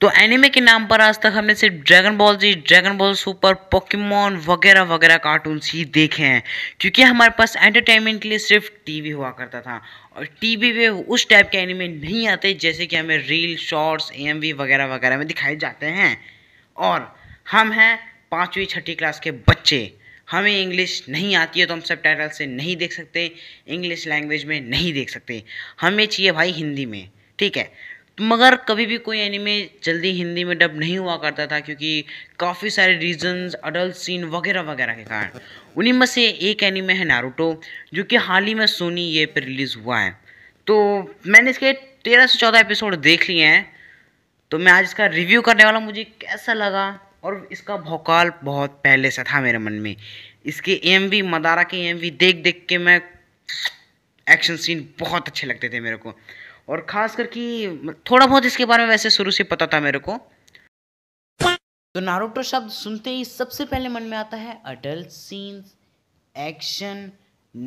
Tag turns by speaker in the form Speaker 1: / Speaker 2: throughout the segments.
Speaker 1: तो एनिमे के नाम पर आज तक हमने सिर्फ Dragon Ball Z Dragon Ball Super Pokemon वगैरह वगैरह कार्टून ही देखे हैं क्योंकि हमारे पास एंटरटेनमेंट के लिए सिर्फ टीवी हुआ करता था और टीवी पे उस टाइप के एनिमे नहीं आते जैसे कि हमें रील शॉर्ट्स ए वगैरह वगैरह में दिखाए जाते हैं और हम हैं पाँचवीं छठी क्लास के बच्चे हमें इंग्लिश नहीं आती है तो हम सब टाइटल से नहीं देख सकते इंग्लिश लैंग्वेज में नहीं देख सकते हमें चाहिए भाई हिंदी में ठीक है मगर कभी भी कोई एनिमे जल्दी हिंदी में डब नहीं हुआ करता था क्योंकि काफ़ी सारे रीजंस अडल्ट सीन वगैरह वगैरह के कारण उन्हीं में से एक एनिमे है नारुतो जो कि हाल ही में सोनी ये पर रिलीज़ हुआ है तो मैंने इसके तेरह से चौदह एपिसोड देख लिए हैं तो मैं आज इसका रिव्यू करने वाला मुझे कैसा लगा और इसका भौकाल बहुत पहले से था मेरे मन में इसके एम वी मदारा के एम वी देख देख के मैं एक्शन सीन बहुत अच्छे लगते थे मेरे को और ख़ास करके थोड़ा बहुत इसके बारे में वैसे शुरू से पता था मेरे को तो नारुतो शब्द सुनते ही सबसे पहले मन में आता है अडल्ट सीन्स एक्शन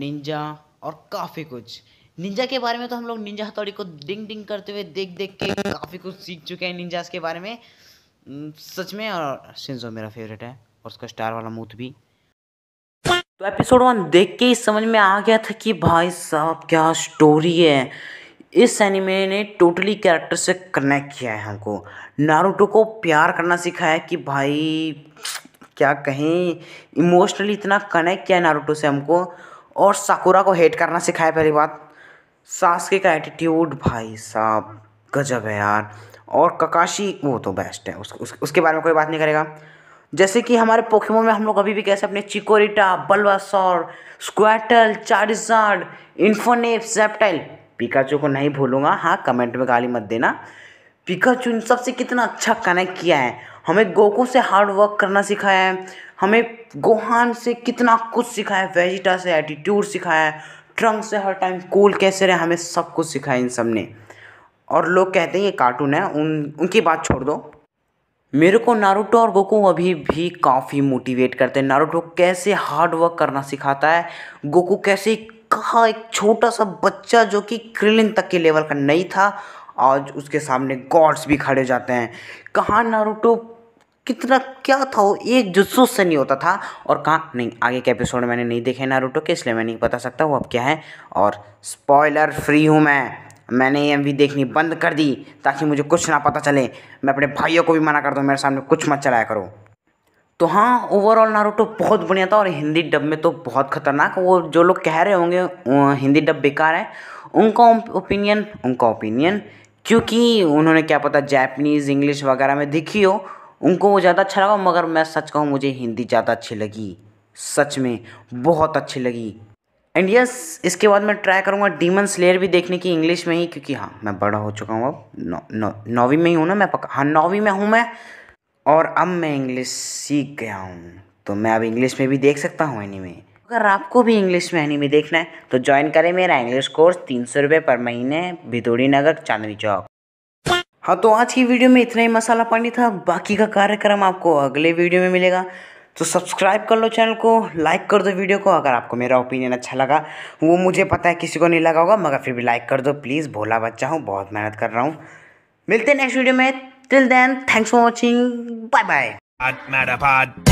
Speaker 1: निंजा और काफ़ी कुछ निंजा के बारे में तो हम लोग निंजा हथौड़ी को डिंग डिंग करते हुए देख देख के काफ़ी कुछ सीख चुके हैं निंजास के बारे में सच में और सिंसो मेरा फेवरेट है और उसका स्टार वाला मूथ भी तो एपिसोड वन देख के ही समझ में आ गया था कि भाई साहब क्या स्टोरी है इस एनिमे ने टोटली कैरेक्टर से कनेक्ट किया है हमको नारुतो को प्यार करना सिखाया कि भाई क्या कहें इमोशनली इतना कनेक्ट किया है नारुतो से हमको और साकुरा को हेट करना सिखाया पहली बात सासके का एटीट्यूड भाई साहब गजब है यार और ककाशी वो तो बेस्ट है उस, उस, उसके बारे में कोई बात नहीं करेगा जैसे कि हमारे पोखेमो में हम लोग अभी भी कैसे अपने Chikorita Bulbasaur Squirtle Charizard Infernape Sceptile Pikachu को नहीं भूलूँगा हाँ कमेंट में गाली मत देना पिकाचू इन सबसे कितना अच्छा कनेक्ट किया है हमें गोकू से हार्ड वर्क करना सिखाया है हमें गोहान से कितना कुछ सिखाया है वेजिटा से एटीट्यूड सिखाया है ट्रंक से हर टाइम कूल कैसे रहे हमें सब कुछ सिखाया इन सब ने और लोग कहते हैं ये कार्टून है उन उनकी बात छोड़ दो मेरे को नारुटो और गोकू अभी भी काफ़ी मोटिवेट करते हैं नारुटो कैसे हार्ड वर्क करना सिखाता है गोकू कैसे कहा एक छोटा सा बच्चा जो कि क्रिलिन तक के लेवल का नहीं था आज उसके सामने गॉड्स भी खड़े जाते हैं कहाँ नारुतो कितना क्या था वो एक जुस्सू से नहीं होता था और कहाँ नहीं आगे के एपिसोड मैंने नहीं देखे नारुतो के इसलिए मैं नहीं बता सकता वो अब क्या है और स्पॉयलर फ्री हूँ मैं मैंने ये भी देखनी बंद कर दी ताकि मुझे कुछ ना पता चले मैं अपने भाइयों को भी मना कर दूँ मेरे सामने कुछ मत चलाया करो तो हाँ ओवरऑल नारुतो बहुत बढ़िया था और हिंदी डब में तो बहुत ख़तरनाक वो जो लोग कह रहे होंगे हिंदी डब बेकार है उनका ओपिनियन उनका ओपिनियन क्योंकि उन्होंने क्या पता जैपनीज़ इंग्लिश वगैरह में दिखी हो उनको वो ज़्यादा अच्छा लगा मगर मैं सच कहूँ मुझे हिंदी ज़्यादा अच्छी लगी सच में बहुत अच्छी लगी एंड यस इसके बाद मैं ट्राई करूँगा डीमन स्लेयर भी देखने की इंग्लिश में ही क्योंकि हाँ मैं बड़ा हो चुका हूँ अब नौ नौ नौवीं में ही हूँ ना मैं पक हाँ नौवीं में हूँ मैं और अब मैं इंग्लिश सीख गया हूँ तो मैं अब इंग्लिश में भी देख सकता हूँ एनीमे अगर आपको भी इंग्लिश में एनीमे देखना है तो ज्वाइन करें मेरा इंग्लिश कोर्स तीन सौ रुपये पर महीने भिदोड़ी नगर चांदनी चौक हाँ तो आज की वीडियो में इतना ही मसाला पानी था बाकी का कार्यक्रम आपको अगले वीडियो में मिलेगा तो सब्सक्राइब कर लो चैनल को लाइक कर दो वीडियो को अगर आपको मेरा ओपिनियन अच्छा लगा वो मुझे पता है किसी को नहीं लगा होगा मगर फिर भी लाइक कर दो प्लीज़ भोला बच्चा हूँ बहुत मेहनत कर रहा हूँ मिलते हैं नेक्स्ट वीडियो में Till then, thanks for watching. Bye bye. Pod,